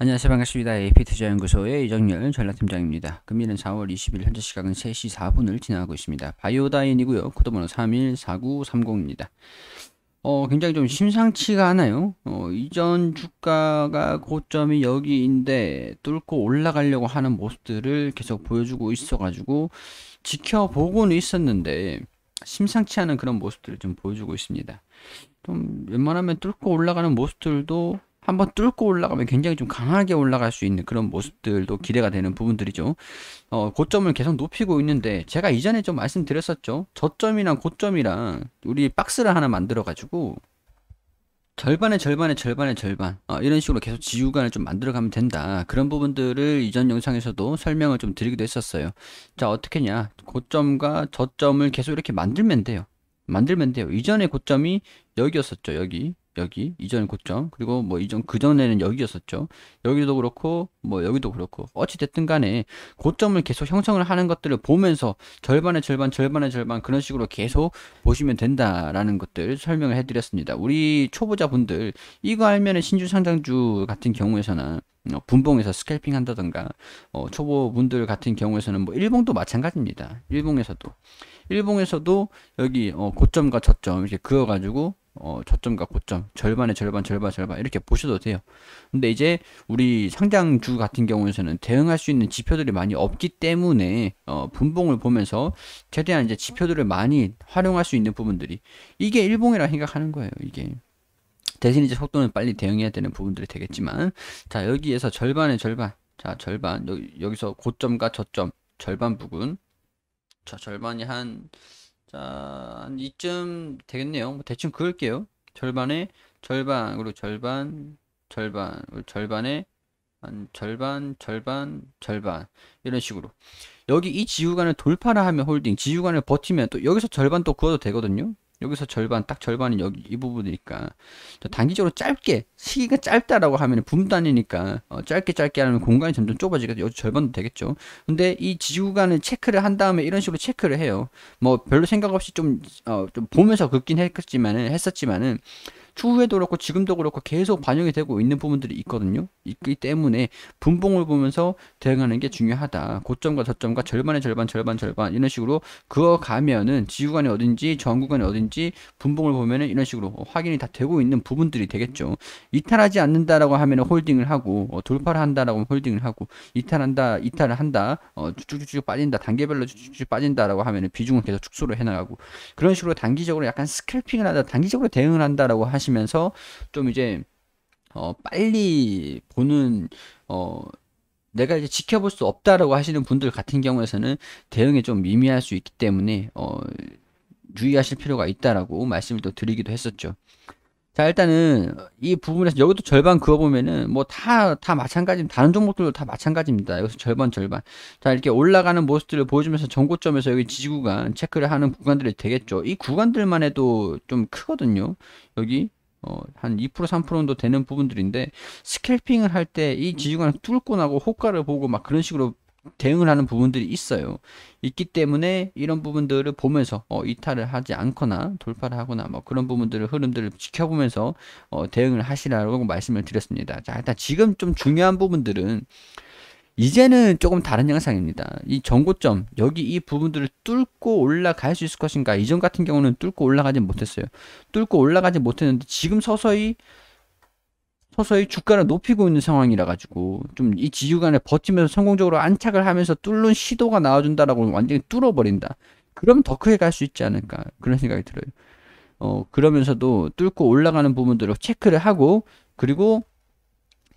안녕하세요. 반갑습니다. AP투자연구소의 이정열 전략팀장입니다. 금일은 4월 20일 현재 시각은 3시 4분을 지나고 있습니다. 바이오다인이고요. 코드번호 314930입니다. 어, 굉장히 좀 심상치가 않아요. 어, 이전 주가가 고점이 여기인데 뚫고 올라가려고 하는 모습들을 계속 보여주고 있어가지고 지켜보고는 있었는데 심상치 않은 그런 모습들을 좀 보여주고 있습니다. 좀 웬만하면 뚫고 올라가는 모습들도 한번 뚫고 올라가면 굉장히 좀 강하게 올라갈 수 있는 그런 모습들도 기대가 되는 부분들이죠. 어, 고점을 계속 높이고 있는데 제가 이전에 좀 말씀드렸었죠. 저점이랑 고점이랑 우리 박스를 하나 만들어가지고 절반에절반에절반에 절반 어, 이런 식으로 계속 지우간을 좀 만들어가면 된다 그런 부분들을 이전 영상에서도 설명을 좀 드리기도 했었어요 자 어떻게 냐 고점과 저점을 계속 이렇게 만들면 돼요 만들면 돼요 이전에 고점이 여기였었죠 여기 여기 이전 고점 그리고 뭐 이전 그 전에는 여기였었죠 여기도 그렇고 뭐 여기도 그렇고 어찌 됐든 간에 고점을 계속 형성을 하는 것들을 보면서 절반의 절반 절반의 절반 그런 식으로 계속 보시면 된다라는 것들 설명을 해드렸습니다 우리 초보자분들 이거 알면은 신주 상장주 같은 경우에서는 어, 분봉에서 스캘핑 한다던가 어, 초보분들 같은 경우에서는 뭐 일봉도 마찬가지입니다 일봉에서도 일봉에서도 여기 어, 고점과 저점 이렇게 그어가지고 어, 저점과 고점, 절반의 절반, 절반, 절반 이렇게 보셔도 돼요. 근데 이제 우리 상장주 같은 경우에서는 대응할 수 있는 지표들이 많이 없기 때문에 어, 분봉을 보면서 최대한 이제 지표들을 많이 활용할 수 있는 부분들이 이게 일봉이라 생각하는 거예요. 이게 대신 이제 속도는 빨리 대응해야 되는 부분들이 되겠지만 자 여기에서 절반의 절반, 자 절반 여 여기서 고점과 저점 절반 부분, 자 절반이 한 자, 한 이쯤 되겠네요. 뭐 대충 그을게요. 절반에 절반, 그리고 절반, 절반, 그리고 절반에 한 절반, 절반, 절반 이런 식으로 여기 이 지구간을 돌파를 하면 홀딩, 지구간을 버티면 또 여기서 절반 또 그어도 되거든요. 여기서 절반, 딱절반은 여기 이 부분이니까 단기적으로 짧게 시기가 짧다라고 하면 분단이니까 어, 짧게 짧게 하면 공간이 점점 좁아지겠죠. 여기 절반도 되겠죠. 근데 이 지지구간을 체크를 한 다음에 이런 식으로 체크를 해요. 뭐 별로 생각 없이 좀, 어, 좀 보면서 긁긴 했겠지만은 했었지만은 추후에도 그렇고 지금도 그렇고 계속 반영이 되고 있는 부분들이 있거든요. 있기 때문에 분봉을 보면서 대응하는 게 중요하다. 고점과 저점과 절반의 절반, 절반, 절반 이런 식으로 그어 가면은 지구간이 어딘지 전구간이 어딘지 분봉을 보면은 이런 식으로 확인이 다 되고 있는 부분들이 되겠죠. 이탈하지 않는다라고 하면 홀딩을 하고 어, 돌파를 한다라고 하면 홀딩을 하고 이탈한다, 이탈을 한다, 어, 쭉쭉쭉 빠진다, 단계별로 쭉쭉 빠진다라고 하면은 비중을 계속 축소를 해나가고 그런 식으로 단기적으로 약간 스크래핑을 하다, 단기적으로 대응을 한다라고 하시. 하시면서 좀 이제 어 빨리 보는 어 내가 이제 지켜볼 수 없다라고 하시는 분들 같은 경우에서는 대응이 좀 미미할 수 있기 때문에 어 주의하실 필요가 있다라고 말씀을 또 드리기도 했었죠. 자 일단은 이 부분에서 여기도 절반 그어보면은 뭐 다 다마찬가지 다른 종목들도 다 마찬가지입니다. 여기서 절반 절반. 자 이렇게 올라가는 모습들을 보여주면서 전고점에서 여기 지지구간 체크를 하는 구간들이 되겠죠. 이 구간들만 해도 좀 크거든요. 여기 어, 한2% 3% 정도 되는 부분들인데 스캘핑을 할 때 이 지지관을 뚫고 나고 호가를 보고 막 그런 식으로 대응을 하는 부분들이 있어요. 있기 때문에 이런 부분들을 보면서 어, 이탈을 하지 않거나 돌파를 하거나 뭐 그런 부분들을 흐름들을 지켜보면서 어, 대응을 하시라고 말씀을 드렸습니다. 자 일단 지금 좀 중요한 부분들은 이제는 조금 다른 양상입니다. 이 정고점, 여기 이 부분들을 뚫고 올라갈 수 있을 것인가? 이전 같은 경우는 뚫고 올라가지 못했어요. 뚫고 올라가지 못했는데 지금 서서히 서서히 주가를 높이고 있는 상황이라 가지고 좀 이 지지간에 버티면서 성공적으로 안착을 하면서 뚫는 시도가 나와준다라고 완전히 뚫어버린다. 그럼 더 크게 갈 수 있지 않을까 그런 생각이 들어요. 어 그러면서도 뚫고 올라가는 부분들을 체크를 하고 그리고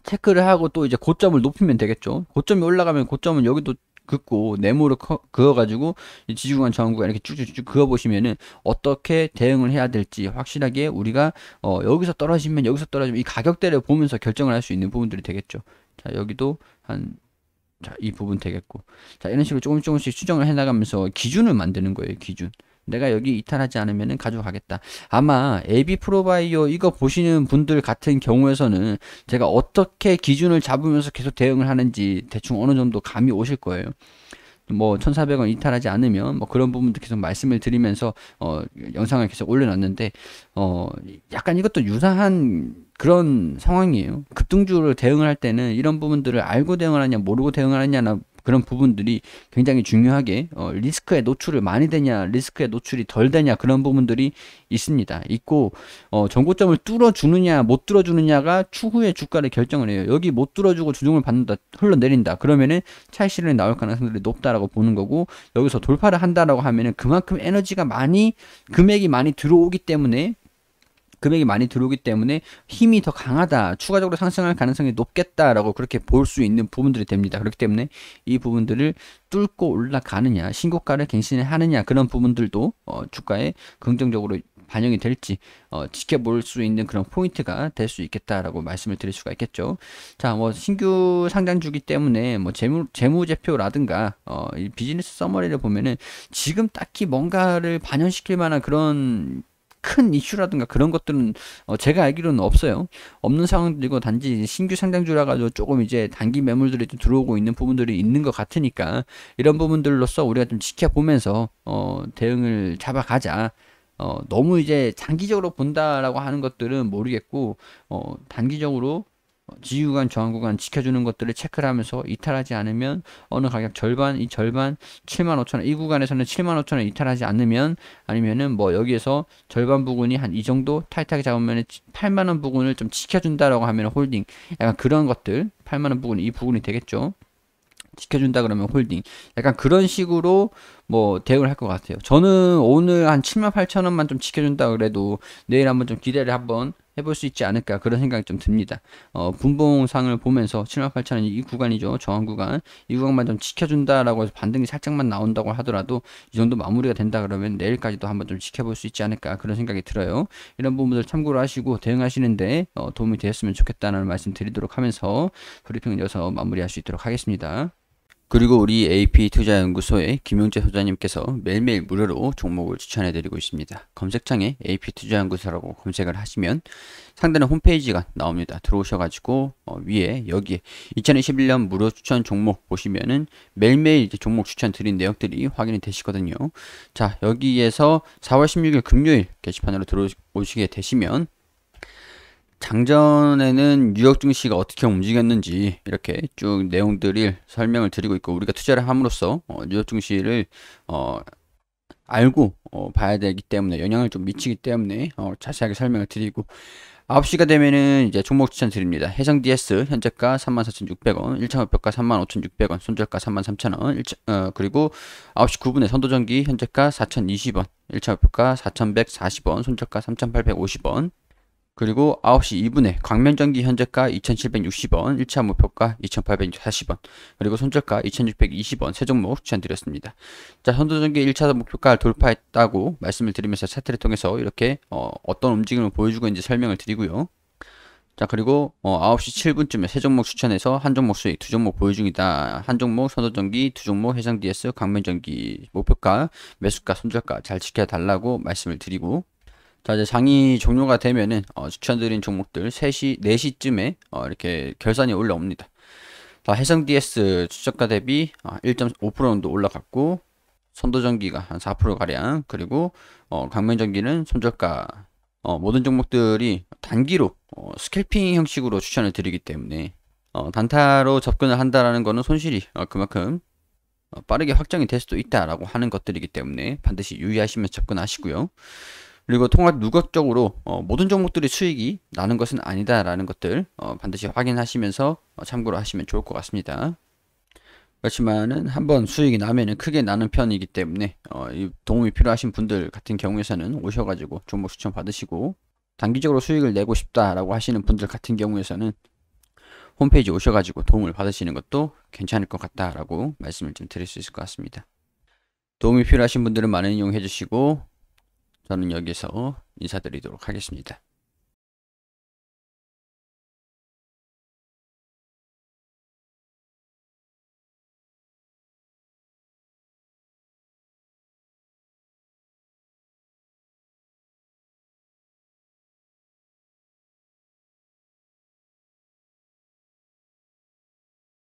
체크를 하고 또 이제 고점을 높이면 되겠죠. 고점이 올라가면 고점은 여기도 긋고 네모로 그어가지고 지주간 저항구간 이렇게 쭉쭉쭉 그어보시면은 어떻게 대응을 해야 될지 확실하게 우리가 어, 여기서 떨어지면 여기서 떨어지면 이 가격대를 보면서 결정을 할 수 있는 부분들이 되겠죠. 자 여기도 한 자, 이 부분 되겠고. 자, 이런 식으로 조금 조금씩 수정을 해나가면서 기준을 만드는 거예요, 기준. 내가 여기 이탈하지 않으면 가져가겠다. 아마 AB 프로바이오 이거 보시는 분들 같은 경우에서는 제가 어떻게 기준을 잡으면서 계속 대응을 하는지 대충 어느 정도 감이 오실 거예요. 뭐 1,400원 이탈하지 않으면 뭐 그런 부분도 계속 말씀을 드리면서 어 영상을 계속 올려놨는데 어 약간 이것도 유사한 그런 상황이에요. 급등주를 대응을 할 때는 이런 부분들을 알고 대응을 하냐 모르고 대응을 하냐는 그런 부분들이 굉장히 중요하게 어, 리스크에 노출을 많이 되냐 리스크에 노출이 덜 되냐 그런 부분들이 있습니다 있고 어, 전고점을 뚫어주느냐 못 뚫어주느냐가 추후에 주가를 결정을 해요 여기 못 뚫어주고 조정을 받는다 흘러내린다 그러면은 차익 실현이 나올 가능성이 높다라고 보는 거고 여기서 돌파를 한다라고 하면은 그만큼 에너지가 많이 금액이 많이 들어오기 때문에 금액이 많이 들어오기 때문에 힘이 더 강하다, 추가적으로 상승할 가능성이 높겠다라고 그렇게 볼 수 있는 부분들이 됩니다. 그렇기 때문에 이 부분들을 뚫고 올라가느냐, 신고가를 갱신하느냐 을 그런 부분들도 어, 주가에 긍정적으로 반영이 될지 어, 지켜볼 수 있는 그런 포인트가 될 수 있겠다라고 말씀을 드릴 수가 있겠죠. 자, 뭐 신규 상장주기 때문에 뭐 재무 재무제표라든가 어, 이 비즈니스 서머리를 보면은 지금 딱히 뭔가를 반영시킬 만한 그런 큰 이슈라든가 그런 것들은 어 제가 알기로는 없어요. 없는 상황들이고 단지 신규 상장주라 가지고 조금 이제 단기 매물들이 좀 들어오고 있는 부분들이 있는 것 같으니까 이런 부분들로서 우리가 좀 지켜보면서 어 대응을 잡아가자. 어, 너무 이제 장기적으로 본다라고 하는 것들은 모르겠고 어, 단기적으로 지휘구간, 저항구간 지켜주는 것들을 체크를 하면서 이탈하지 않으면 어느 가격 절반, 이 절반 75,000원, 이 구간에서는 75,000원 이탈하지 않으면 아니면은 뭐 여기에서 절반 부분이 한 이 정도 타이트하게 잡으면 8만원 부분을 좀 지켜준다라고 하면 홀딩 약간 그런 것들 8만원 부분 이이 부분이 되겠죠. 지켜준다 그러면 홀딩 약간 그런 식으로 뭐 대응을 할 것 같아요 저는 오늘 한 7만 8천원만 좀 지켜준다 그래도 내일 한번 좀 기대를 한번 해볼 수 있지 않을까 그런 생각이 좀 듭니다. 어, 분봉상을 보면서 7만 8천원 이 구간이죠. 저항 구간. 이 구간만 좀 지켜준다라고 해서 반등이 살짝만 나온다고 하더라도 이 정도 마무리가 된다 그러면 내일까지도 한번 좀 지켜볼 수 있지 않을까 그런 생각이 들어요. 이런 부분들 참고로 하시고 대응하시는데 어, 도움이 되었으면 좋겠다는 말씀 드리도록 하면서 브리핑 이어서 마무리할 수 있도록 하겠습니다. 그리고 우리 AP투자연구소의 김용재 소장님께서 매일매일 무료로 종목을 추천해드리고 있습니다. 검색창에 AP투자연구소라고 검색을 하시면 상단에 홈페이지가 나옵니다. 들어오셔가지고 어, 위에 여기에 2021년 무료 추천 종목 보시면은 매일매일 이제 종목 추천 드린 내역들이 확인이 되시거든요. 자 여기에서 4월 16일 금요일 게시판으로 들어오시게 되시면 장전에는 뉴욕 증시가 어떻게 움직였는지 이렇게 쭉 내용들을 설명을 드리고 있고 우리가 투자를 함으로써 어, 뉴욕 증시를 어, 알고 어, 봐야 되기 때문에 영향을 좀 미치기 때문에 어, 자세하게 설명을 드리고 9시가 되면은 이제 종목 추천 드립니다. 해상 DS 현재가 34,600원, 1차 목표가 35,600원, 손절가 33,000원, 어, 그리고 9시 9분에 선도전기 현재가 4,020원, 1차 목표가 4,140원, 손절가 3,850원, 그리고 9시 2분에 광명전기 현재가 2760원, 1차 목표가 2840원, 그리고 손절가 2620원 세 종목 추천드렸습니다. 자, 현도전기 1차 목표가 돌파했다고 말씀을 드리면서 차트를 통해서 이렇게 어, 떤 움직임을 보여주고 있는지 설명을 드리고요. 자 그리고 어, 9시 7분쯤에 세 종목 추천해서 한 종목 수익, 두 종목 보유 중이다. 한 종목 선도전기, 두 종목 해상 DS, 강면전기 목표가, 매수가, 손절가 잘 지켜달라고 말씀을 드리고 자 이제 장이 종료가 되면은 어, 추천드린 종목들 3시 4시쯤에 어, 이렇게 결산이 올라옵니다 자, 해성 DS 추적가 대비 어, 1.5% 정도 올라갔고 선도전기가 한 4% 가량 그리고 어, 강면전기는 손절가 어, 모든 종목들이 단기로 어, 스캘핑 형식으로 추천을 드리기 때문에 어, 단타로 접근을 한다라는 거는 손실이 어, 그만큼 어, 빠르게 확정이 될 수도 있다라고 하는 것들이기 때문에 반드시 유의하시면 접근하시고요. 그리고 통합 누각적으로 어, 모든 종목들이 수익이 나는 것은 아니다라는 것들 어, 반드시 확인하시면서 어, 참고를 하시면 좋을 것 같습니다. 그렇지만은 한번 수익이 나면은 크게 나는 편이기 때문에 어, 도움이 필요하신 분들 같은 경우에서는 오셔가지고 종목 추천 받으시고 단기적으로 수익을 내고 싶다라고 하시는 분들 같은 경우에서는 홈페이지 오셔가지고 도움을 받으시는 것도 괜찮을 것 같다라고 말씀을 좀 드릴 수 있을 것 같습니다. 도움이 필요하신 분들은 많은 이용해 주시고 저는 여기서 인사드리도록 하겠습니다.